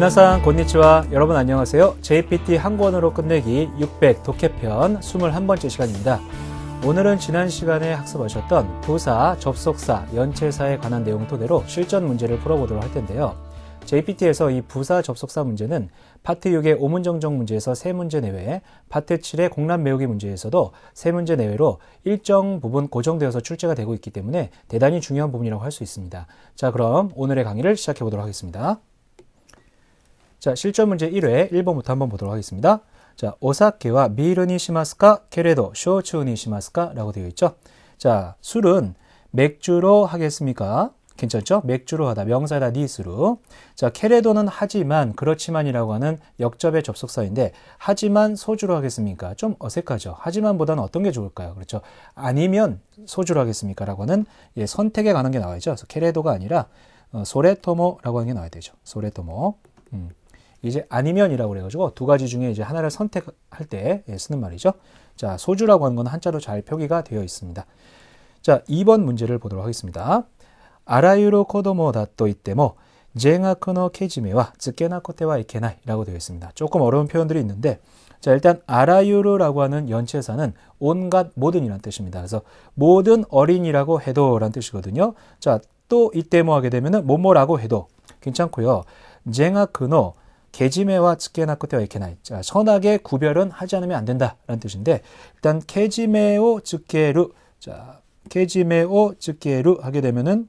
미나상 곤니치와 여러분 안녕하세요. JPT 한 권으로 끝내기 600 독해편 21번째 시간입니다. 오늘은 지난 시간에 학습하셨던 부사, 접속사, 연체사에 관한 내용 토대로 실전 문제를 풀어보도록 할 텐데요. JPT에서 이 부사 접속사 문제는 파트 6의 오문정정 문제에서 3문제 내외, 파트 7의 공란 메우기 문제에서도 3문제 내외로 일정 부분 고정되어서 출제가 되고 있기 때문에 대단히 중요한 부분이라고 할 수 있습니다. 자, 그럼 오늘의 강의를 시작해 보도록 하겠습니다. 자, 실전 문제 1회 1번부터 한번 보도록 하겠습니다. 자, 오사케와 미르니 시마스카, 케레도 쇼츠니 시마스카 라고 되어 있죠. 자, 술은 맥주로 하겠습니까? 괜찮죠? 맥주로 하다 명사다 니스루. 자, 케레도는 하지만 그렇지만이라고 하는 역접의 접속사인데 하지만 소주로 하겠습니까? 좀 어색하죠. 하지만보다는 어떤 게 좋을까요? 그렇죠. 아니면 소주로 하겠습니까라고 하는 예, 선택에 관한 게 나와 야죠 그래서 케레도가 아니라 어, 소레토모라고 하는 게 나와야 되죠. 소레토모. 음. 이제 아니면이라고 그래가지고 두 가지 중에 이제 하나를 선택할 때 예, 쓰는 말이죠. 자, 소주라고 하는 건 한자로 잘 표기가 되어 있습니다. 자, 2번 문제를 보도록 하겠습니다. 아라유로 코도모 다또 이때모 쟁아크노 케지메와 즈케나코테와 이케나이라고 되어 있습니다. 조금 어려운 표현들이 있는데 자 일단 아라유르라고 하는 연체사는 온갖 모든이란 뜻입니다. 그래서 모든 어린이라고 해도란 뜻이거든요. 자 또 이때 모 하게 되면은 뭐뭐라고 해도 괜찮고요. 쟁아크노 개지매와 츠케나 끝에와 이케나이. 자, 아, 선악의 구별은 하지 않으면 안 된다라는 뜻인데 일단 개지매오 츠케루. 자, 개지매오 츠케루 하게 되면은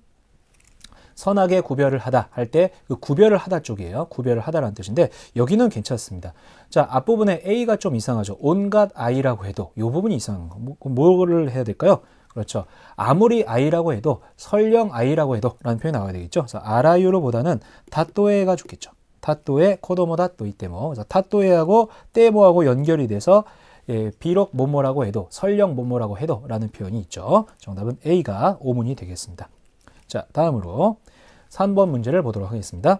선악의 구별을 하다 할 때 그 구별을 하다 쪽이에요. 구별을 하다라는 뜻인데 여기는 괜찮습니다. 자 앞부분에 A가 좀 이상하죠. 온갖 I라고 해도 요 부분이 이상한 거. 뭐, 뭐를 해야 될까요? 그렇죠. 아무리 I라고 해도 설령 I라고 해도 라는 표현이 나와야 되겠죠. 그래서 아라유로보다는 다또에가 좋겠죠. 타또에 코도모다 또 이때모. 타또에하고 떼모하고 연결이 돼서 예, 비록 뭐뭐라고 해도 설령 뭐뭐라고 해도라는 표현이 있죠. 정답은 A가 오문이 되겠습니다. 자, 다음으로 3번 문제를 보도록 하겠습니다.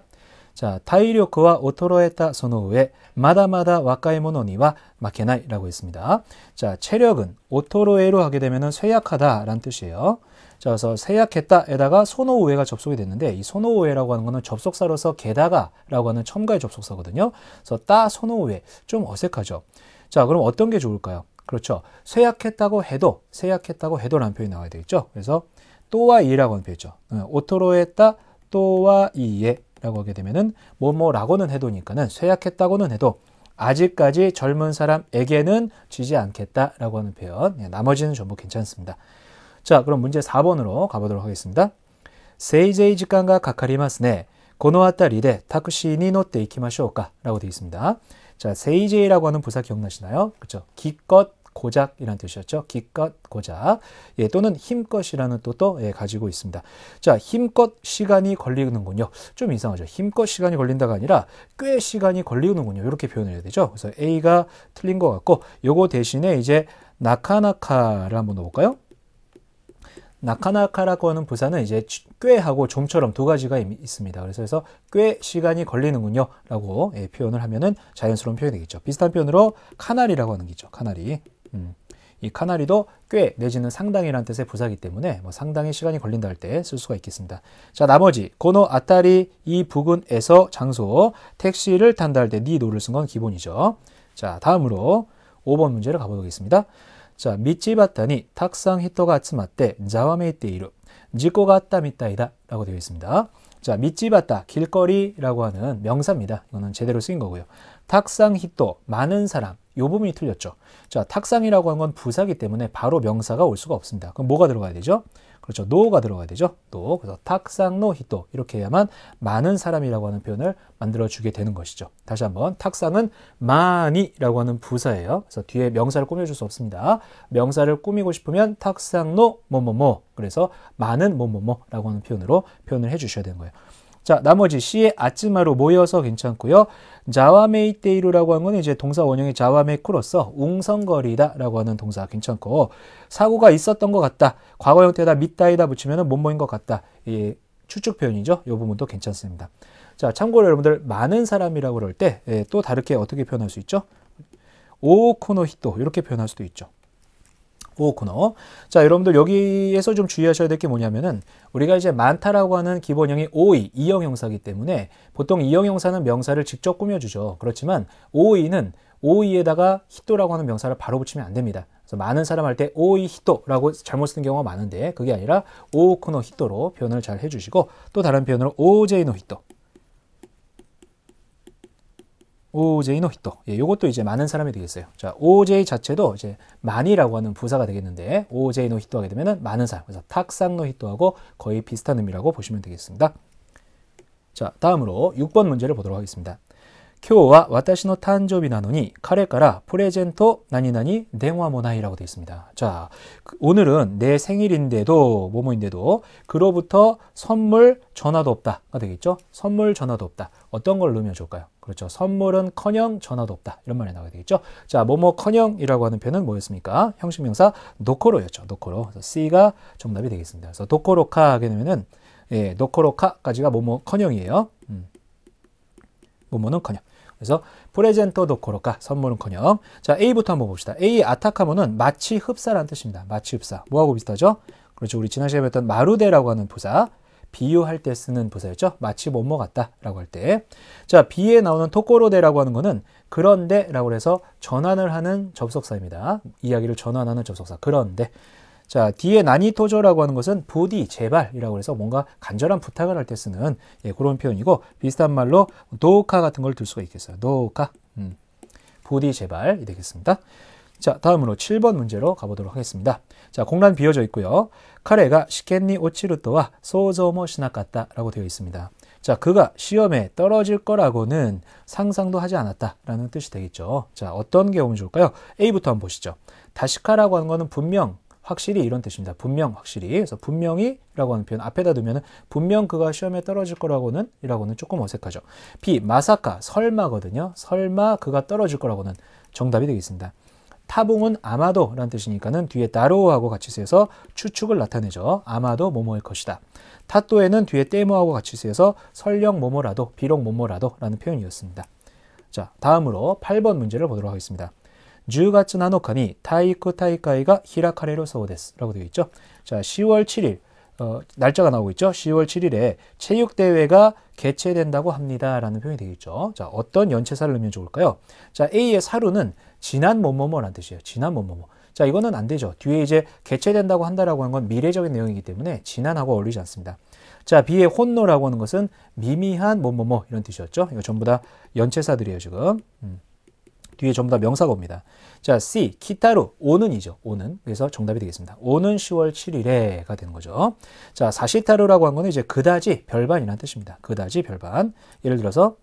자, 타이력과 오토로에타 선호우에 마다마다 와카이모노니와 마케나이라고 했습니다. 자, 체력은 오토로에로 하게 되면 쇠약하다라는 뜻이에요. 자, 그래서 세약했다에다가 소노우에가 접속이 됐는데 이 소노우에라고 하는 거는 접속사로서 게다가라고 하는 첨가의 접속사거든요. 그래서 따 소노우에 좀 어색하죠. 자, 그럼 어떤 게 좋을까요? 그렇죠. 쇠약했다고 해도 쇠약했다고 해도라는 표현이 나와야 되겠죠. 그래서 또와 이라고 하는 표현이죠. 네, 오토로에따 또와 이에라고 하게 되면은 뭐뭐라고는 해도니까는 쇠약했다고는 해도 아직까지 젊은 사람에게는 지지 않겠다라고 하는 표현. 네, 나머지는 전부 괜찮습니다. 자, 그럼 문제 4번으로 가보도록 하겠습니다. 세이제이 직관과 가카리마스네 고노왔다 리데 타쿠시니 노때 이키마쇼까 라고 되어 있습니다. 자, 세이제이라고 하는 부사 기억나시나요? 그렇죠. 기껏 고작이라는 뜻이었죠. 기껏 고작. 예, 또는 힘껏이라는 뜻도 예, 가지고 있습니다. 자, 힘껏 시간이 걸리는군요. 좀 이상하죠. 힘껏 시간이 걸린다가 아니라 꽤 시간이 걸리는군요. 이렇게 표현을 해야 되죠. 그래서 A가 틀린 것 같고 요거 대신에 이제 나카나카를 한번 넣어볼까요? 나카나카라고 하는 부사는 이제 꽤 하고 좀처럼 두 가지가 있습니다. 그래서, 그래서 꽤 시간이 걸리는군요. 라고 예, 표현을 하면은 자연스러운 표현이 되겠죠. 비슷한 표현으로 카나리라고 하는 게 있죠. 카나리. 음. 이 카나리도 꽤 내지는 상당이라는 뜻의 부사기 때문에 뭐 상당히 시간이 걸린다 할 때 쓸 수가 있겠습니다. 자 나머지 고노 아타리 이 부근에서 장소 택시를 탄다 할 때 니노를 쓴 건 기본이죠. 자 다음으로 5번 문제를 가보겠습니다. 자, 믿지 봤더니 탁상 히토 가아이마떼 자와메 이때 이루 짓코가따미따이다 라고 되어 있습니다. 자, 믿지 봤다 길거리라고 하는 명사입니다. 이거는 제대로 쓰인 거고요. 탁상 히토 많은 사람 요 부분이 틀렸죠. 자, 탁상이라고 한 건 부사기 때문에 바로 명사가 올 수가 없습니다. 그럼 뭐가 들어가야 되죠? 그렇죠. 노가 들어가야 되죠. 노. 그래서 탁상노 히토 이렇게 해야만 많은 사람이라고 하는 표현을 만들어 주게 되는 것이죠. 다시 한번 탁상은 많이라고 하는 부사예요. 그래서 뒤에 명사를 꾸며줄 수 없습니다. 명사를 꾸미고 싶으면 탁상노 뭐뭐뭐 뭐. 그래서 많은 뭐뭐뭐라고 하는 표현으로 표현을 해주셔야 되는 거예요. 자, 나머지 시의 아츠마로 모여서 괜찮고요. 자와메이테이루라고 하는 건 이제 동사 원형의 자와메쿠로서 웅성거리다라고 하는 동사 괜찮고 사고가 있었던 것 같다. 과거 형태에다 밑다이다 붙이면 못뭐인것 같다. 예, 추측 표현이죠. 이 부분도 괜찮습니다. 자, 참고로 여러분들 많은 사람이라고 그럴 때또 예, 다르게 어떻게 표현할 수 있죠? 오코노히토 이렇게 표현할 수도 있죠. 오코너 자, 여러분들 여기에서 좀 주의하셔야 될 게 뭐냐면은 우리가 이제 많다라고 하는 기본형이 오이, 이형 형사기 때문에 보통 이형 형사는 명사를 직접 꾸며주죠. 그렇지만 오이는 오이에다가 히토라고 하는 명사를 바로 붙이면 안 됩니다. 그래서 많은 사람 할 때 오이 히토라고 잘못 쓰는 경우가 많은데 그게 아니라 오코노 히토로 표현을 잘 해주시고 또 다른 표현으로 오제이노 히토 OJ 노히터. 예, 요것도 이제 많은 사람이 되겠어요. 자, OJ 자체도 이제 많이라고 하는 부사가 되겠는데 OJ 노히터 하게 되면은 많은 사람. 그래서 탁상 노히터하고 거의 비슷한 의미라고 보시면 되겠습니다. 자, 다음으로 6번 문제를 보도록 하겠습니다. 今日は私の誕生日なのに彼からプレゼント何々電話もない라고 되어 있습니다. 자, 그 오늘은 내 생일인데도 뭐뭐인데도 그로부터 선물 전화도 없다가 되겠죠? 선물 전화도 없다. 어떤 걸 넣으면 좋을까요? 그렇죠. 선물은 커녕 전화도 없다. 이런 말이 나와야 되겠죠? 자, 뭐뭐 커녕이라고 하는 표현은 뭐였습니까? 형식명사 노코로였죠. 노코로. C가 정답이 되겠습니다. 그래서 도코로카 하게 되면은 예, 노코로카까지가 뭐뭐 커녕이에요. 뭐모는커녕 그래서 프레젠터 도코로가 선물은커녕 자 A부터 한번 봅시다 A 아타카모는 마치 흡사란 뜻입니다 마치 흡사 뭐하고 비슷하죠? 그렇죠 우리 지난 시간에 했던 마루데라고 하는 부사 비유할 때 쓰는 부사였죠. 마치 못뭐 같다라고 할 때. 자, 비에 나오는 토코로데라고 하는 거는 그런데라고 해서 전환을 하는 접속사입니다. 이야기를 전환하는 접속사. 그런데. 자, 뒤에 나니토조라고 하는 것은 부디, 제발이라고 해서 뭔가 간절한 부탁을 할 때 쓰는 예, 그런 표현이고 비슷한 말로 도카 같은 걸 들 수가 있겠어요. 도카. 음. 부디, 제발이 되겠습니다. 자, 다음으로 7번 문제로 가보도록 하겠습니다. 자, 공란 비어져 있고요. 카레가 시켄니 오치루토와 소조모 시나갔다라고 되어 있습니다. 자, 그가 시험에 떨어질 거라고는 상상도 하지 않았다라는 뜻이 되겠죠. 자, 어떤 경우면 좋을까요? A부터 한번 보시죠. 다시카라고 하는 거는 분명 확실히 이런 뜻입니다. 분명 확실히. 그래서 분명히라고 하는 표현 앞에다 두면은 분명 그가 시험에 떨어질 거라고는 이라고는 조금 어색하죠. B 마사카 설마거든요. 설마 그가 떨어질 거라고는 정답이 되겠습니다. 타봉은 아마도 라는 뜻이니까는 뒤에 따로하고 같이 쓰여서 추측을 나타내죠. 아마도 뭐뭐일 것이다. 타또에는 뒤에 때모하고 같이 쓰여서 설령 뭐뭐라도 비록 뭐뭐라도 라는 표현이었습니다. 자, 다음으로 8번 문제를 보도록 하겠습니다. 10月7日に体育大会が開かれるそうです。라고 되어 있죠. 자, 10월 7일 어, 날짜가 나오고 있죠. 10월 7일에 체육대회가 개최된다고 합니다. 라는 표현이 되겠죠. 자, 어떤 연체사를 넣으면 좋을까요? 자, A의 사루는 지난 뭐뭐뭐란 뜻이에요. 지난 뭐 뭐뭐. 자, 이거는 안 되죠. 뒤에 이제 개최된다고 한다라고 하는건 미래적인 내용이기 때문에 지난하고 어울리지 않습니다. 자, B의 혼노라고 하는 것은 미미한 뭐뭐뭐 이런 뜻이었죠. 이거 전부 다 연체사들이에요, 지금. 음. 뒤에 전부 다명사가옵니다 자, C, 키타루, 오는이죠. 오는. 그래서 정답이 되겠습니다. 오는 10월 7일에가 되는 거죠. 자, 사시타루라고 한 거는 이제 그다지 별반이라는 뜻입니다. 그다지 별반. 예를 들어서,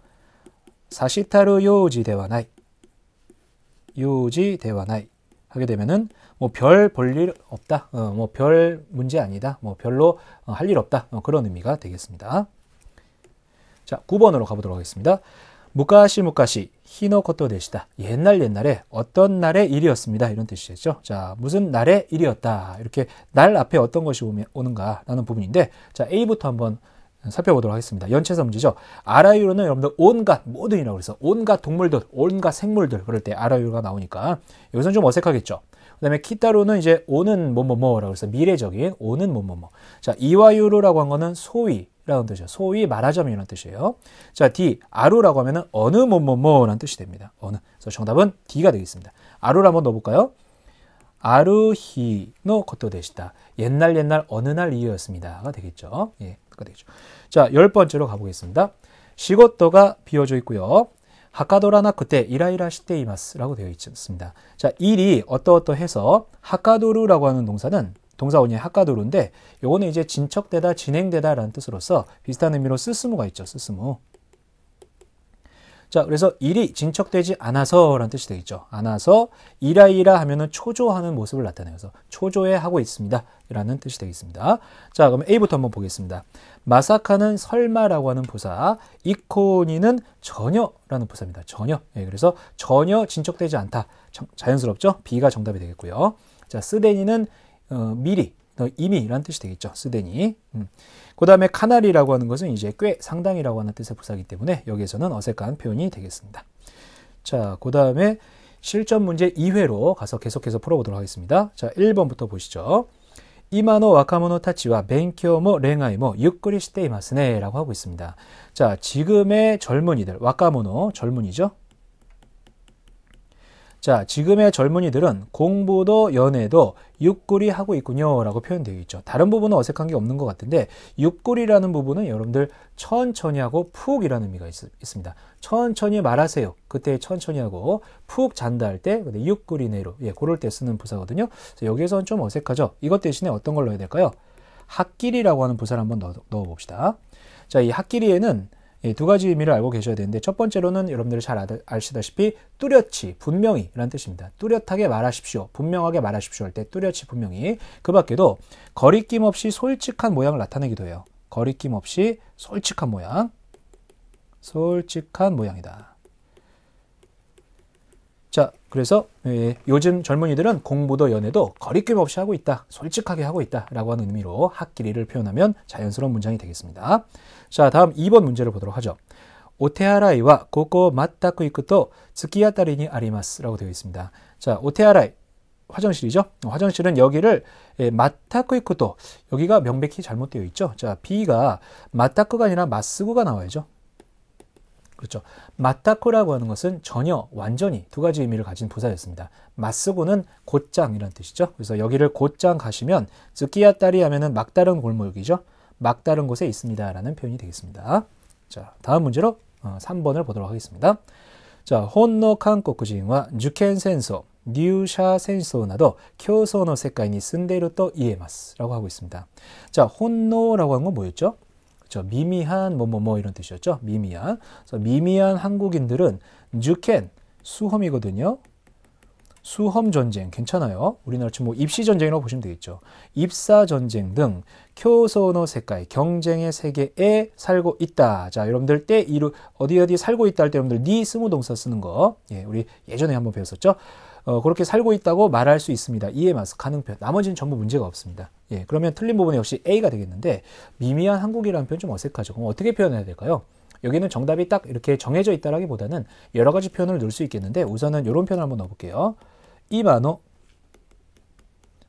사시타루 요지 대화나이 요지 대화나이 하게 되면은 뭐 별 볼 일 없다. 어, 뭐별 문제 아니다. 뭐 별로 어, 할일 없다. 어, 그런 의미가 되겠습니다. 자, 9번으로 가보도록 하겠습니다. 무카시 무카시 히노코토 데시다. 옛날 옛날에 어떤 날의 일이었습니다. 이런 뜻이겠죠. 자, 무슨 날의 일이었다. 이렇게 날 앞에 어떤 것이 오는가라는 부분인데, 자, A부터 한번 살펴보도록 하겠습니다. 연체섬지죠. 아라유로는 여러분들 온갖 모든이라고 그래서 온갖 동물들, 온갖 생물들 그럴 때 아라유가 나오니까 여기서는 좀 어색하겠죠. 그다음에 키타로는 이제 오는 뭐 뭐뭐라고 해서 미래적인 오는 뭐 뭐뭐. 자 이와유로라고 한 거는 소위 라는 뜻이에요. 소위 말하자면 이런 뜻이에요. 자, D, 아루라고 하면은 어느 뭐 뭐뭐라는 뜻이 됩니다. 어느. 그래서 정답은 D가 되겠습니다. 아루를 한번 넣어볼까요? 아루히노 것도 되시다. 옛날 옛날 어느 날 이어였습니다가 되겠죠. 예, 그가 되죠. 자, 열 번째로 가보겠습니다. 시고도가 비어져 있고요. 하카도라나 그때 이라이라 시때 이마스라고 되어 있습니다. 자, 일이 어떠어떠해서 하카도르라고 하는 동사는 동사 원이 학과도로인데 요거는 이제 진척되다 진행되다 라는 뜻으로서 비슷한 의미로 쓰스무가 있죠 쓰스무 자 그래서 일이 진척되지 않아서 라는 뜻이 되겠죠 않아서 이라이라 하면은 초조하는 모습을 나타내서 초조해 하고 있습니다 라는 뜻이 되겠습니다 자 그럼 A부터 한번 보겠습니다 마사카는 설마라고 하는 부사 이코니는 전혀 라는 부사입니다 전혀 예, 그래서 전혀 진척되지 않다 자연스럽죠 B가 정답이 되겠고요 자쓰데니는 어, 미리 어, 이미라는 뜻이 되겠죠. 쓰데니 음. 그 다음에 카나리라고 하는 것은 이제 꽤 상당이라고 하는 뜻의 부사이기 때문에 여기에서는 어색한 표현이 되겠습니다. 자, 그 다음에 실전 문제 2회로 가서 계속해서 풀어보도록 하겠습니다. 자, 1번부터 보시죠. 이마노 와카모노 타치와 벤쿄모 랭아이모 육그리 시테이마스네 라고 하고 있습니다. 자, 지금의 젊은이들, 와카모노 젊은이죠. 자, 지금의 젊은이들은 공부도 연애도 육골이 하고 있군요 라고 표현되어 있죠. 다른 부분은 어색한 게 없는 것 같은데 육골이라는 부분은 여러분들 천천히 하고 푹이라는 의미가 있, 습니다 천천히 말하세요. 그때 천천히 하고 푹 잔다 할때 근데 육골이내로 예, 그럴 때 쓰는 부사거든요. 여기에서는 좀 어색하죠. 이것 대신에 어떤 걸 넣어야 될까요? 학길이라고 하는 부사를 한번 넣어, 넣어 봅시다. 자, 이 학길이에는 예, 두 가지 의미를 알고 계셔야 되는데 첫 번째로는 여러분들 이잘 아시다시피 뚜렷이 분명히 라는 뜻입니다. 뚜렷하게 말하십시오. 분명하게 말하십시오 할 때 뚜렷이 분명히 그 밖에도 거리낌 없이 솔직한 모양을 나타내기도 해요. 거리낌 없이 솔직한 모양 솔직한 모양이다. 그래서 예, 요즘 젊은이들은 공부도 연애도 거리낌 없이 하고 있다. 솔직하게 하고 있다. 라고 하는 의미로 학기리를 표현하면 자연스러운 문장이 되겠습니다. 자, 다음 2번 문제를 보도록 하죠. 오테아라이와 고고 맞다쿠 이크도 스키아따리니 아리마스 라고 되어 있습니다. 자, 오테아라이 화장실이죠. 화장실은 여기를 예, 마타쿠이쿠도 여기가 명백히 잘못되어 있죠. 자, B가 마타쿠가 아니라 마스구가 나와야죠. 그렇죠. 마타코라고 하는 것은 전혀, 완전히 두 가지 의미를 가진 부사였습니다. 마쓰고는 곧장이라는 뜻이죠. 그래서 여기를 곧장 가시면 즈키야 딸리 하면은 막다른 골목이죠. 막다른 곳에 있습니다라는 표현이 되겠습니다. 자, 다음 문제로 3번을 어, 보도록 하겠습니다. 자, 혼노 칸한국인와 주켄 센소, 뉴샤 센소 나도 교소노 색깔이 쓴데로또이해마스라고 하고 있습니다. 자, 혼노라고 한 건 뭐였죠? 그렇죠. 미미한 뭐뭐뭐 뭐, 뭐 이런 뜻이었죠. 미미한. 그래서 미미한 한국인들은 뉴켄 수험이거든요. 수험 전쟁 괜찮아요. 우리나라 치뭐 입시 전쟁이라고 보시면 되겠죠. 입사 전쟁 등 교소노 색깔 경쟁의 세계에 살고 있다. 자, 여러분들 때 이루 어디 어디 살고 있다 할 때 여러분들 니 스무 동사 쓰는 거. 예, 우리 예전에 한번 배웠었죠. 어, 그렇게 살고 있다고 말할 수 있습니다. 이에 맞서 가능편 나머지는 전부 문제가 없습니다. 예, 그러면 틀린 부분은 역시 A가 되겠는데 미미한 한국이라는 표현 좀 어색하죠. 그럼 어떻게 표현해야 될까요? 여기는 정답이 딱 이렇게 정해져 있다라기보다는 여러 가지 표현을 넣을 수 있겠는데 우선은 이런 표현을 한번 넣어볼게요. 이만호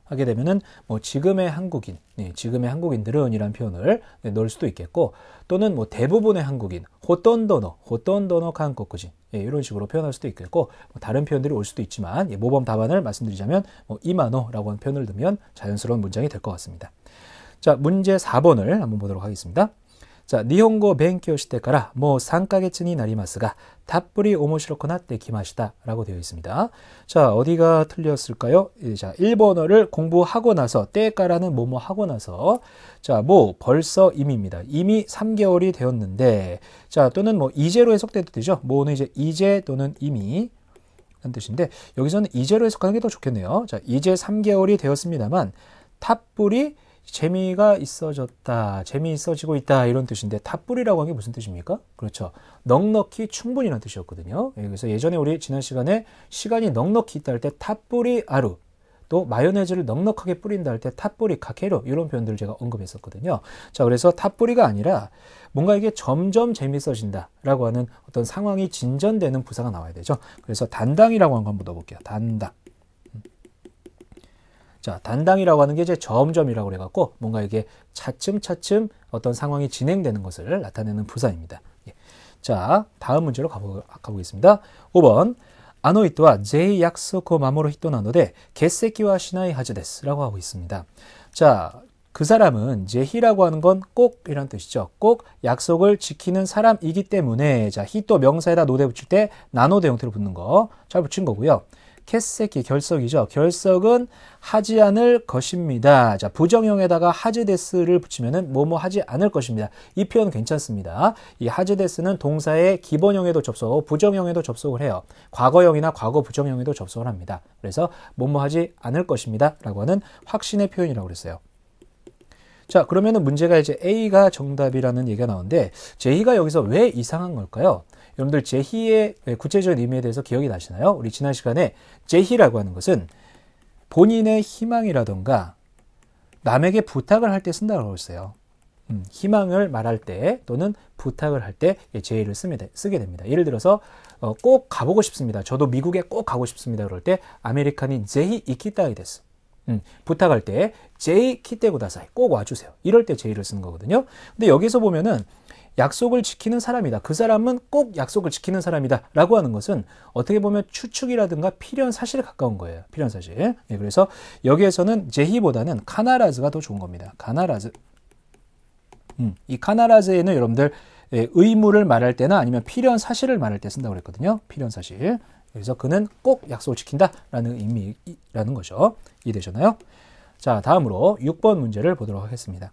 하게 되면은 뭐 지금의 한국인, 예, 지금의 한국인들은 이란 표현을 네, 넣을 수도 있겠고 또는 뭐 대부분의 한국인 호떤도너, 호떤도너 한국인 예, 이런 식으로 표현할 수도 있겠고 뭐 다른 표현들이 올 수도 있지만 예, 모범 답안을 말씀드리자면 뭐, 이만호라고 하는 표현을 넣으면 자연스러운 문장이 될 것 같습니다. 자, 문제 4번을 한번 보도록 하겠습니다. 자, あ日本語を勉強してからもう3ヶ月になりますがたっぷり面白くなってきました라고 되어 있습니다. 자, 어디가 틀렸을까요? 예, 자, 일본어를 공부하고 나서, 때까라는 뭐 뭐 하고 나서, 자, 뭐, 벌써 이미입니다. 이미 3개월이 되었는데, 자, 또는 뭐, 이제로 해석돼도 되죠? 뭐는 이제 이제 또는 이미, 한 뜻인데 여기서는 이제로 해석하는 게 더 좋겠네요. 자, 이제 3개월이 되었습니다만 탑불이 재미가 있어졌다, 재미있어지고 있다 이런 뜻인데 탑불이라고 한게 무슨 뜻입니까? 그렇죠. 넉넉히 충분이란 뜻이었거든요. 예, 그래서 예전에 우리 지난 시간에 시간이 넉넉히 있다 할 때 탑불이 아루 또 마요네즈를 넉넉하게 뿌린다 할 때 탑불이 카케로 이런 표현들을 제가 언급했었거든요. 자 그래서 탑불이가 아니라 뭔가 이게 점점 재미있어진다라고 하는 어떤 상황이 진전되는 부사가 나와야 되죠. 그래서 단당이라고 한 한번 넣어볼게요. 단당. 자, 단당이라고 하는 게 이제 점점이라고 해갖고 뭔가 이게 차츰차츰 어떤 상황이 진행되는 것을 나타내는 부사입니다. 예. 자, 다음 문제로 가보, 가보겠습니다. 5번. 아노이토와 제이 약속코 마모로 히토나노데 개새끼와 시나이 하즈데스라고 하고 있습니다. 자, 그 사람은 제희라고 하는 건 꼭이란 뜻이죠. 꼭 약속을 지키는 사람이기 때문에 자 히또 명사에다 노대 붙일 때 나노대 형태로 붙는 거 잘 붙인 거고요. 캐세키 결석이죠. 결석은 하지 않을 것입니다. 자, 부정형에다가 하즈데스를 붙이면은 뭐뭐 하지 않을 것입니다. 이 표현 괜찮습니다. 이 하즈데스는 동사의 기본형에도 접속, 하고 부정형에도 접속을 해요. 과거형이나 과거 부정형에도 접속을 합니다. 그래서 뭐뭐 하지 않을 것입니다. 라고 하는 확신의 표현이라고 그랬어요. 자, 그러면은 문제가 이제 A가 정답이라는 얘기가 나오는데 J가 여기서 왜 이상한 걸까요? 여러분들 제희의 예, 구체적인 의미에 대해서 기억이 나시나요? 우리 지난 시간에 제희라고 하는 것은 본인의 희망이라던가 남에게 부탁을 할 때 쓴다고 했어요. 음, 희망을 말할 때 또는 부탁을 할때 예, 제의를 쓰게 됩니다. 예를 들어서 어, 꼭 가보고 싶습니다. 저도 미국에 꼭 가고 싶습니다. 그럴 때 아메리칸인 제이 이키타이 데스. 음, 부탁할 때 제이 키테고다사이 꼭 와주세요. 이럴 때 제의를 쓰는 거거든요. 근데 여기서 보면은 약속을 지키는 사람이다. 그 사람은 꼭 약속을 지키는 사람이다. 라고 하는 것은 어떻게 보면 추측이라든가 필연 사실에 가까운 거예요. 필연 사실. 예, 그래서 여기에서는 제희보다는 카나라즈가 더 좋은 겁니다. 카나라즈. 음, 이 카나라즈에는 여러분들 예, 의무를 말할 때나 아니면 필연 사실을 말할 때 쓴다고 그랬거든요. 필연 사실. 그래서 그는 꼭 약속을 지킨다라는 의미라는 거죠. 이해되셨나요? 자, 다음으로 6번 문제를 보도록 하겠습니다.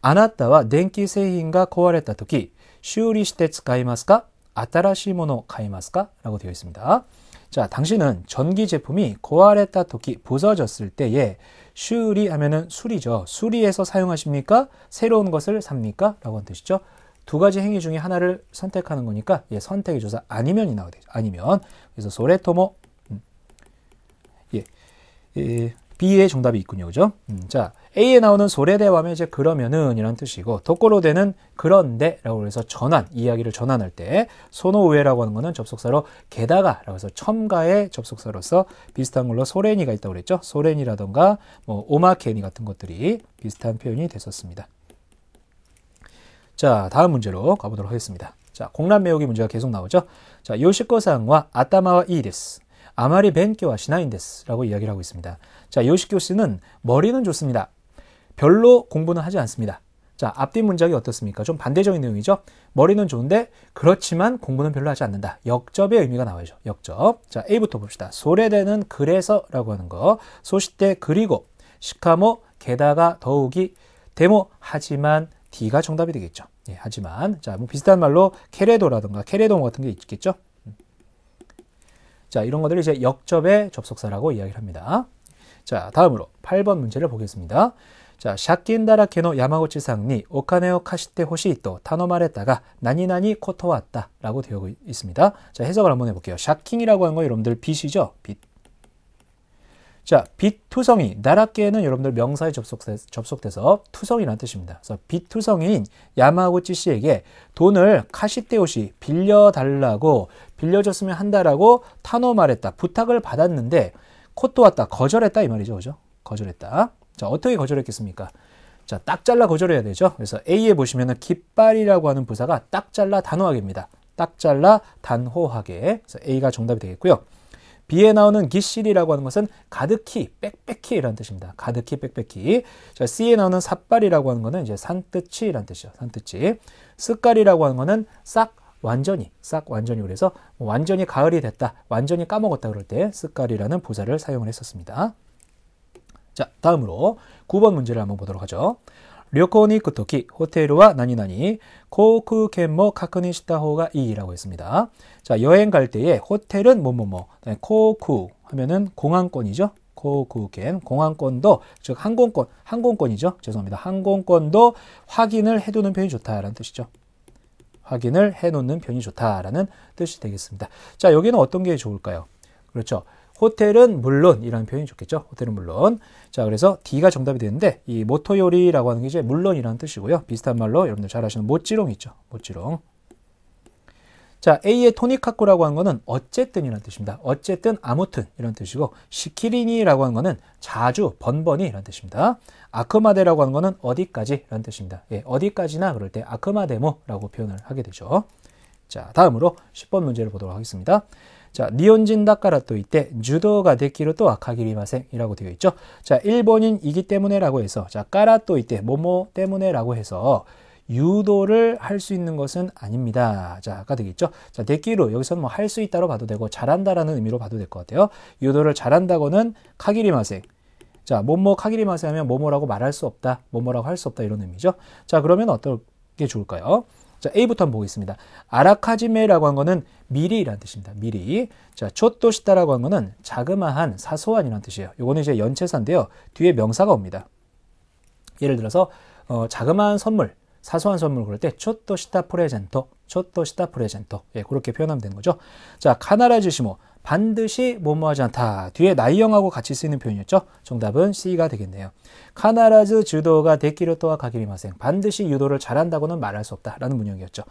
あなたは電気製品が壊れた時修理して使いますか新しいものを買いますか라고되어있습니다 자, 당신은 전기 제품이 고아레타 토키 부서졌을 때에 슈리 하면은 수리죠. 수리해서 사용하십니까? 새로운 것을 삽니까? 라고 한 뜻이죠. 두 가지 행위 중에 하나를 선택하는 거니까 예, 선택의 조사 아니면이 나오죠. 되 아니면. 그래서 소레토모 음. 예. 예. B의 정답이 있군요. 그죠? 음, 자, A에 나오는 소래대와면 이제 그러면은 이란 뜻이고 덕거로 되는 그런데라고 해서 전환, 이야기를 전환할 때 소노우에라고 하는 거는 접속사로 게다가라고 해서 첨가의 접속사로서 비슷한 걸로 소레니가 있다고 그랬죠. 소레니라던가 뭐 오마케니 같은 것들이 비슷한 표현이 됐었습니다. 자, 다음 문제로 가보도록 하겠습니다. 자, 공란 매우기 문제가 계속 나오죠. 자, 요시코상과 아따마와 이데스. 아마리 벤께와 시나인 데스라고 이야기를 하고 있습니다. 자, 요식교 씨는 머리는 좋습니다. 별로 공부는 하지 않습니다. 자, 앞뒤 문장이 어떻습니까? 좀 반대적인 내용이죠. 머리는 좋은데 그렇지만 공부는 별로 하지 않는다. 역접의 의미가 나와야죠. 역접. 자, A부터 봅시다. 소래되는 그래서라고 하는 거. 소싯대 그리고 시카모 게다가 더욱이 데모 하지만 D가 정답이 되겠죠. 예, 하지만 자, 뭐 비슷한 말로 캐레도라든가캐레도 같은 게 있겠죠. 음. 자, 이런 것들을 이제 역접의 접속사라고 이야기를 합니다. 자, 다음으로 8번 문제를 보겠습니다. 자, 샤킨다라 케노 야마고치 상니 오카네오 카시테 호시또타노말했다가 나니나니 코토왔다 라고 되어 있습니다. 자, 해석을 한번 해볼게요. 샤킹이라고 한거 여러분들 빛이죠? 빛. 자, 빛 투성이, 나라께는 여러분들 명사에 접속돼, 접속돼서 투성이라는 뜻입니다. 그래서 빛투성인 야마고치 씨에게 돈을 카시테오시 빌려달라고 빌려줬으면 한다라고 타노 말했다. 부탁을 받았는데 콧도 왔다. 거절했다 이 말이죠. 그죠? 거절했다. 자, 어떻게 거절했겠습니까? 자, 딱 잘라 거절해야 되죠. 그래서 A에 보시면은 깃발이라고 하는 부사가 딱 잘라 단호하게입니다. 딱 잘라 단호하게. 그래서 A가 정답이 되겠고요. B에 나오는 기실이라고 하는 것은 가득히, 빽빽히라는 뜻입니다. 가득히, 빽빽히. 자, C에 나오는 삿발이라고 하는 것은 이제 산뜻이라는 뜻이죠. 산뜻이. 쓱깔이라고 하는 것은 싹 완전히 싹 완전히 그래서 완전히 가을이 됐다 완전히 까먹었다 그럴 때 쓱가리라는 보사를 사용을 했었습니다. 자 다음으로 9번 문제를 한번 보도록 하죠. 旅코니行토키호텔와 나니나니 코쿠켄모 카크니시타호가 이라고 했습니다. 자 여행 갈 때에 호텔은 뭐뭐뭐 네, 코쿠 하면은 공항권이죠. 코쿠켄 공항권도 즉 항공권 항공권이죠. 죄송합니다. 항공권도 확인을 해두는 편이 좋다라는 뜻이죠. 확인을 해 놓는 편이 좋다라는 뜻이 되겠습니다. 자, 여기는 어떤 게 좋을까요? 그렇죠. 호텔은 물론 이라는 표현이 좋겠죠. 호텔은 물론. 자, 그래서 D가 정답이 되는데 이 모토요리라고 하는 게 이제 물론이라는 뜻이고요. 비슷한 말로 여러분들 잘 아시는 모찌롱 있죠. 모찌롱. 자, A의 토니카쿠라고 한 거는 어쨌든이라는 뜻입니다. 어쨌든 아무튼 이런 뜻이고 시키리니라고 한 거는 자주 번번이 이런 뜻입니다. 아크마데라고 한 거는 어디까지 이런 뜻입니다. 예, 어디까지나 그럴 때 아크마데모라고 표현을 하게 되죠. 자, 다음으로 10번 문제를 보도록 하겠습니다. 자, 니온진 다카라또 이때 주도가 데기로또 아카기리마생이라고 되어 있죠. 자, 일본인이기 때문에라고 해서 자, 까라또 이때 뭐뭐 때문에라고 해서 유도를 할 수 있는 것은 아닙니다. 자가 아 되겠죠. 자데끼로 여기서는 뭐 할 수 있다로 봐도 되고 잘한다라는 의미로 봐도 될 것 같아요. 유도를 잘한다고는 카기리마생. 자 뭐뭐 카기리마세 하면 뭐뭐라고 말할 수 없다. 뭐뭐라고 할 수 없다 이런 의미죠. 자 그러면 어떻게 좋을까요? 자, A부터 한번 보겠습니다. 아라카지메라고 한 거는 미리란 뜻입니다. 미리. 자, 초토시다라고 한 거는 자그마한, 사소한이란 뜻이에요. 요거는 이제 연체사인데요. 뒤에 명사가 옵니다. 예를 들어서 어, 자그마한 선물, 사소한 선물 그럴 때 초또 시타 프레젠토, 초또 시타 프레젠토. 예, 그렇게 표현하면 되는 거죠. 자, 카나라즈시모 뭐, 반드시 뭐뭐하지 않다. 뒤에 나이형하고 같이 쓰이는 표현이었죠. 정답은 C가 되겠네요. 카나라즈 주도가 데키로 토와 가기리마생. 반드시 유도를 잘한다고는 말할 수 없다라는 문형이었죠.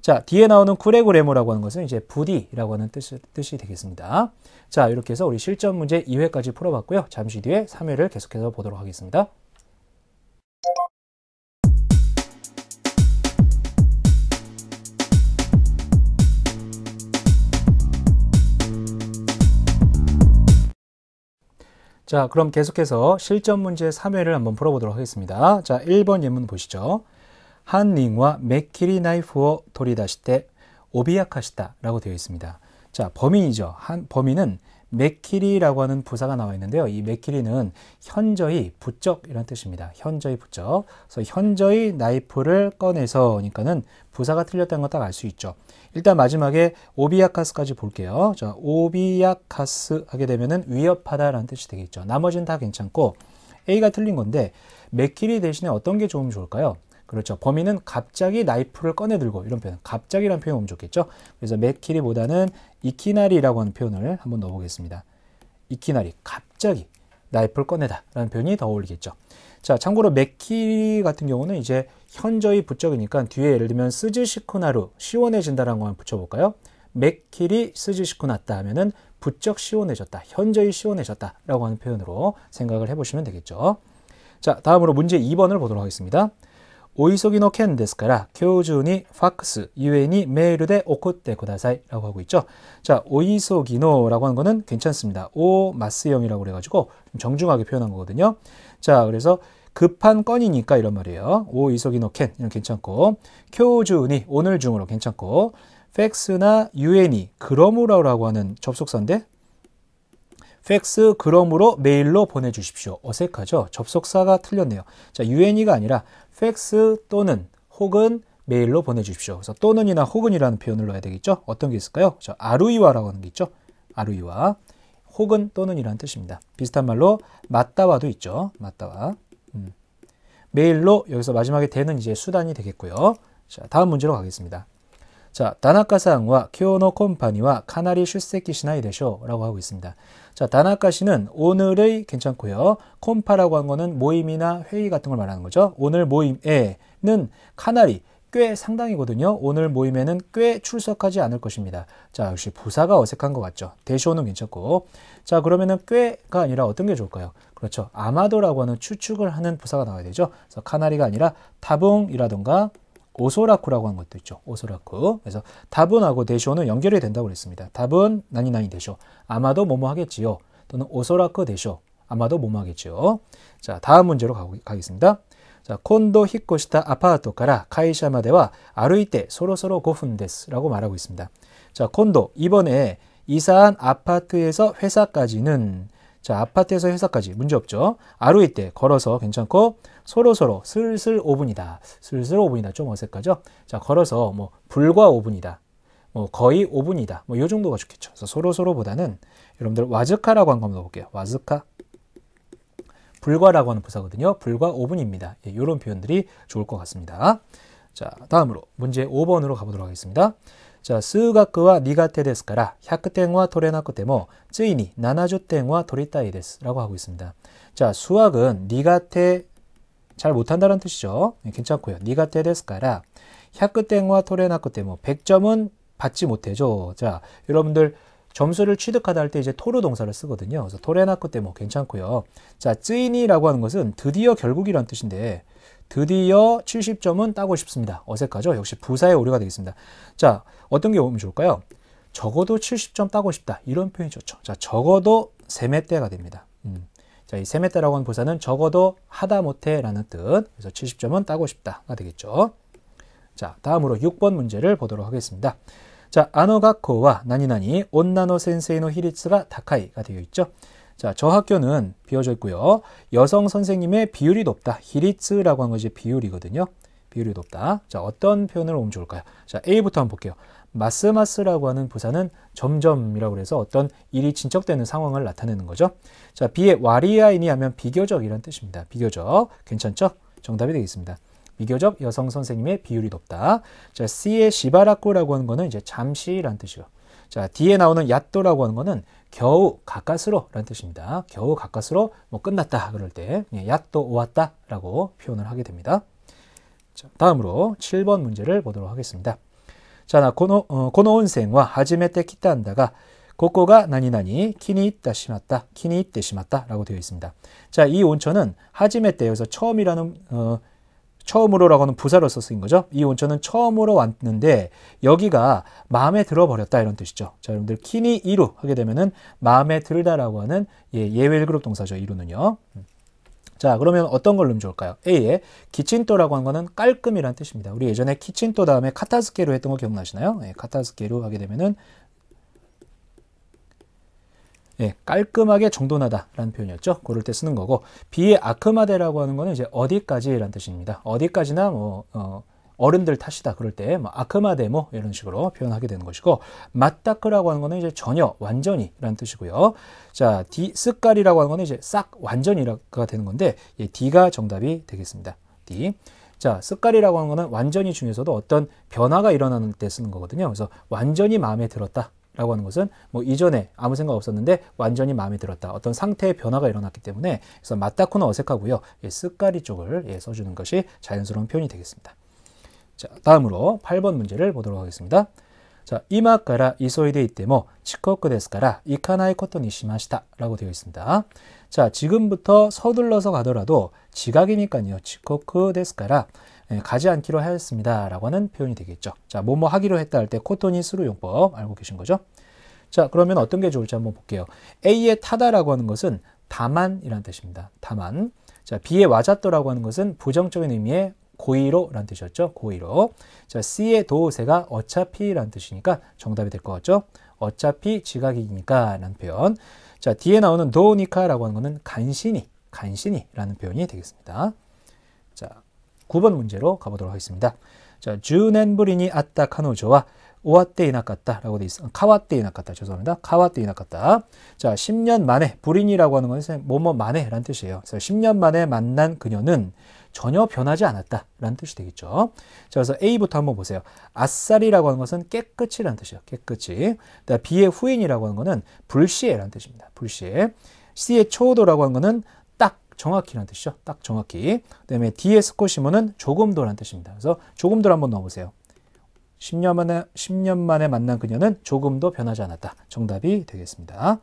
자, 뒤에 나오는 쿠레고레모라고 하는 것은 이제 부디라고 하는 뜻, 뜻이 되겠습니다. 자, 이렇게 해서 우리 실전 문제 2회까지 풀어봤고요. 잠시 뒤에 3회를 계속해서 보도록 하겠습니다. 자, 그럼 계속해서 실전 문제 3회를 한번 풀어보도록 하겠습니다. 자, 1번 예문 보시죠. 한링과 맥키리 나이프어돌이다시때 오비약하시다 라고 되어 있습니다. 자, 범인이죠. 한, 범인은 메키리라고 하는 부사가 나와 있는데요. 이 메키리는 현저히 부쩍 이런 뜻입니다. 현저히 부쩍. 그래서 현저히 나이프를 꺼내서 그러니까는 부사가 틀렸다는 거 딱 알 수 있죠. 일단 마지막에 오비아카스까지 볼게요. 자, 오비아카스 하게 되면은 위협하다라는 뜻이 되겠죠. 나머지는 다 괜찮고 A가 틀린 건데 메키리 대신에 어떤 게 좋으면 좋을까요? 그렇죠. 범인은 갑자기 나이프를 꺼내 들고 이런 표현, 갑자기란 표현 이면 좋겠죠. 그래서 맥키리보다는 이키나리라고 하는 표현을 한번 넣어보겠습니다. 이키나리, 갑자기 나이프를 꺼내다라는 표현이 더 어울리겠죠. 자, 참고로 맥키리 같은 경우는 이제 현저히 부적이니까 뒤에 예를 들면 쓰지시쿠나루 시원해진다라는 것만 붙여볼까요? 맥키리 쓰지시쿠났다 하면은 부쩍 시원해졌다, 현저히 시원해졌다라고 하는 표현으로 생각을 해보시면 되겠죠. 자, 다음으로 문제 2번을 보도록 하겠습니다. お急ぎの件ですから、今日中にファックスゆえにメールで送ってください라고 하고 있죠. 자, 오이소기노라고 하는 거는 괜찮습니다. 오 마스형이라고 그래가지고 정중하게 표현한 거거든요. 자, 그래서 급한 건이니까 이런 말이에요. 오이소기노 캔 이런 괜찮고, 교주니 오늘 중으로 괜찮고, 팩스나 유엔이 그러므로라고 하는 접속사인데 팩스 그럼으로 메일로 보내주십시오. 어색하죠? 접속사가 틀렸네요. 자, UNE가 아니라 팩스 또는 혹은 메일로 보내주십시오. 그래서 또는이나 혹은이라는 표현을 넣어야 되겠죠? 어떤 게 있을까요? 자, 아루이와라고 하는 게 있죠? 아루이와 혹은 또는이라는 뜻입니다. 비슷한 말로 맞다와도 있죠. 맞다와. 음. 메일로 여기서 마지막에 되는 이제 수단이 되겠고요. 자, 다음 문제로 가겠습니다. 자, 다나카상과 키오노 콤파니와 카나리 슈세키 시나이 데쇼라고 하고 있습니다. 자, 다나카시는 오늘의 괜찮고요. 콤파라고 한 거는 모임이나 회의 같은 걸 말하는 거죠. 오늘 모임에는 카나리 꽤 상당이거든요. 오늘 모임에는 꽤 출석하지 않을 것입니다. 자, 역시 부사가 어색한 것 같죠. 대시오는 괜찮고. 자, 그러면은 꽤가 아니라 어떤 게 좋을까요? 그렇죠. 아마도라고 하는 추측을 하는 부사가 나와야 되죠. 그래서 카나리가 아니라 타봉이라던가 오소라쿠라고 한 것도 있죠. 오소라쿠. 그래서 다분하고 대쇼는 연결이 된다고 그랬습니다. 다분 나니나니 대쇼. 아마도 뭐뭐 하겠지요. 또는 오소라쿠 대쇼. 아마도 뭐뭐 하겠지요. 자, 다음 문제로 가겠습니다. 자, 콘도 히코시타 아파트카라 카이샤마데와 아루이테 서로서로 고훈데스라고 말하고 있습니다. 자, 콘도 이번에 이사한 아파트에서 회사까지는 자, 아파트에서 회사까지 문제 없죠. 아루 이때 걸어서 괜찮고 서로서로 슬슬 5분이다. 슬슬 5분이다. 좀 어색하죠? 자, 걸어서 뭐 불과 5분이다. 뭐 거의 5분이다. 뭐요 정도가 좋겠죠. 그래서 서로서로보다는 여러분들 와즈카라고 한번 한번 볼게요. 와즈카. 불과라고 하는 부사거든요. 불과 5분입니다. 예, 이런 표현들이 좋을 것 같습니다. 자, 다음으로 문제 5번으로 가보도록 하겠습니다. じゃあ数学は苦手ですから1 0 0点は取れなくてもつ이に7 0点は取りたいです라고하고있습니 다. 자, 수학은 니가테 잘 못한다는 뜻이죠. 예, 괜찮고요. 니가테 데스から 100点과 토레나쿠ても 100점은 받지 못해죠. 자, 여러분들 점수를 취득하다 할 때 이제 토르 동사를 쓰거든요. 그래서 토레나쿠 때뭐 괜찮고요. 자, 쯔이니라고 하는 것은 드디어 결국이란 뜻인데 드디어 70점은 따고 싶습니다. 어색하죠? 역시 부사의 오류가 되겠습니다. 자, 어떤 게 오면 좋을까요? 적어도 70점 따고 싶다. 이런 표현이 좋죠. 자, 적어도 세메떼가 됩니다. 음. 자, 이 세메떼라고 하는 부사는 적어도 하다 못해라는 뜻. 그래서 70점은 따고 싶다가 되겠죠. 자, 다음으로 6번 문제를 보도록 하겠습니다. 자, 아노가코와 나니나니 온나노 센세이노 히리츠가 다카이가 되어 있죠. 자, 저 학교는 비어져 있고요. 여성 선생님의 비율이 높다. 히리츠라고 한 것이 비율이거든요. 비율이 높다. 자, 어떤 표현을 오면 좋을까요? 자, A부터 한번 볼게요. 마스마스라고 하는 부사는 점점이라고 해서 어떤 일이 진척되는 상황을 나타내는 거죠. 자, B의 와리아인이 하면 비교적이란 뜻입니다. 비교적. 괜찮죠? 정답이 되겠습니다. 비교적 여성 선생님의 비율이 높다. 자, C의 시바라꾸라고 하는 거는 이제 잠시란 뜻이요. 자, D에 나오는 야또라고 하는 거는 겨우 가까스로 라는 뜻입니다. 겨우 가까스로 뭐 끝났다 그럴 때 예, 얕도 오왔다 라고 표현을 하게 됩니다. 자, 다음으로 7번 문제를 보도록 하겠습니다. 자, 나 고노 어, 고노 온생과 하지메때 키타한다가 고코가 나니나니 키니 있다 심마다키니 있대 심마다라고 되어 있습니다. 자, 이 온천은 하지메때에서 처음이라는 어, 처음으로라고는 부사로서 쓰인 거죠. 이 온천은 처음으로 왔는데 여기가 마음에 들어버렸다 이런 뜻이죠. 자, 여러분들 키니 이루 하게 되면은 마음에 들다라고 하는 예, 예외 그룹 동사죠. 이루는요. 음. 자, 그러면 어떤 걸 넣으면 좋을까요? A에 기친또라고 한 거는 깔끔이란 뜻입니다. 우리 예전에 키친또 다음에 카타스케로 했던 거 기억나시나요? 예, 카타스케로 하게 되면은 예, 깔끔하게 정돈하다라는 표현이었죠. 그럴 때 쓰는 거고 비의 아크마데라고 하는 거는 이제 어디까지라는 뜻입니다. 어디까지나 뭐 어, 어른들 탓이다 그럴 때뭐아크마데뭐 이런 식으로 표현하게 되는 것이고 맞다크라고 하는 거는 이제 전혀 완전히 라는 뜻이고요 자 디스깔이라고 하는 거는 이제 싹 완전히가 되는 건데 예, D가 정답이 되겠습니다 D 자, 습깔이라고 하는 거는 완전히 중에서도 어떤 변화가 일어나는 때 쓰는 거거든요. 그래서 완전히 마음에 들었다. 라고 하는 것은 뭐 이전에 아무 생각 없었는데 완전히 마음에 들었다. 어떤 상태의 변화가 일어났기 때문에 그래서 맞다코는 어색하고요. 예, 쓱가리 쪽을 예, 써주는 것이 자연스러운 표현이 되겠습니다. 자, 다음으로 8번 문제를 보도록 하겠습니다. 자, 이마카라 이소이데 이때모 치코크데스카라 이카나이 코토니시마시다 라고 되어 있습니다. 자, 지금부터 서둘러서 가더라도 지각이니까요. 치코크데스카라 네, 가지 않기로 하였습니다. 라고 하는 표현이 되겠죠. 자, 뭐뭐 뭐 하기로 했다 할 때 코토니 스루 용법 알고 계신 거죠? 자, 그러면 어떤 게 좋을지 한번 볼게요. A의 타다라고 하는 것은 다만이라는 뜻입니다. 다만. 자, B의 와자또라고 하는 것은 부정적인 의미의 고의로라는 뜻이었죠. 고의로. 자, C의 도우세가 어차피라는 뜻이니까 정답이 될 것 같죠. 어차피 지각이니까 라는 표현. 자, 뒤에 나오는 도우니카라고 하는 것은 간신히, 간신히라는 표현이 되겠습니다. 자, 9번 문제로 가보도록 하겠습니다. 자, 주넨부린이 아따 카노조와 오아떼 이나갔다라고 돼 있어. 카와떼 이나갔다 죄송합니다. 카와떼 이나갔다. 자, 10년 만에 불린이라고 하는 것은 뭐뭐 만에란 뜻이에요. 그래서 10년 만에 만난 그녀는 전혀 변하지 않았다라는 뜻이 되겠죠. 자, 그래서 A부터 한번 보세요. 아싸리라고 하는 것은 깨끗이라는 뜻이에요. 깨끗이. 그다음 B의 후인이라고 하는 것은 불시에라는 뜻입니다. 불시에. C의 초도라고 하는 것은 정확히라는 뜻이죠. 딱 정확히. 그다음에 DS 코시모는 조금 더라는 뜻입니다. 그래서 조금 더 한번 넣어보세요. 10년 만에 10년 만에 만난 그녀는 조금 더 변하지 않았다. 정답이 되겠습니다.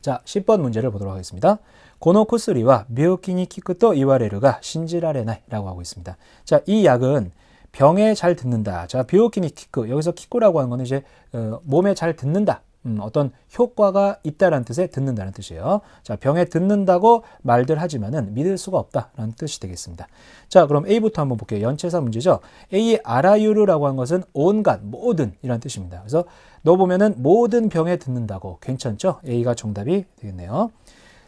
자, 10번 문제를 보도록 하겠습니다. 고노코스리와 묘키니 키크토 이와레르가 신지라레나이라고 하고 있습니다. 자, 이 약은 병에 잘 듣는다. 자, 묘키니 키크 여기서 키크라고 하는 거는 이제 어, 몸에 잘 듣는다. 음, 어떤 효과가 있다라는 뜻에 듣는다는 뜻이에요. 자, 병에 듣는다고 말들 하지만은 믿을 수가 없다라는 뜻이 되겠습니다. 자, 그럼 A부터 한번 볼게요. 연체사 문제죠. A의 아라유르라고 한 것은 온갖, 모든 이란 뜻입니다. 그래서 넣어보면은 모든 병에 듣는다고 괜찮죠? A가 정답이 되겠네요.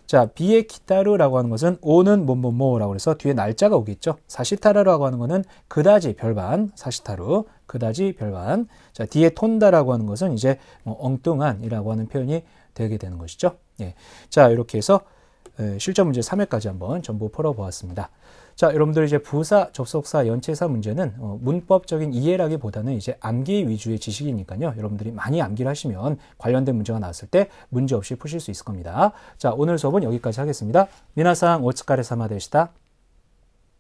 자, 비의 키타루라고 하는 것은 오는 뭐뭐뭐라고 해서 뒤에 날짜가 오겠죠. 사시타르라고 하는 것은 그다지 별반 사시타루 그다지 별반. 자, 뒤에 톤다라고 하는 것은 이제 뭐 엉뚱한이라고 하는 표현이 되게 되는 것이죠. 예. 자, 이렇게 해서 실전 문제 3회까지 한번 전부 풀어 보았습니다. 자, 여러분들 이제 부사, 접속사, 연체사 문제는 어, 문법적인 이해라기보다는 이제 암기 위주의 지식이니까요. 여러분들이 많이 암기를 하시면 관련된 문제가 나왔을 때 문제 없이 푸실 수 있을 겁니다. 자, 오늘 수업은 여기까지 하겠습니다. 미나상 오츠카레 사마 데시다.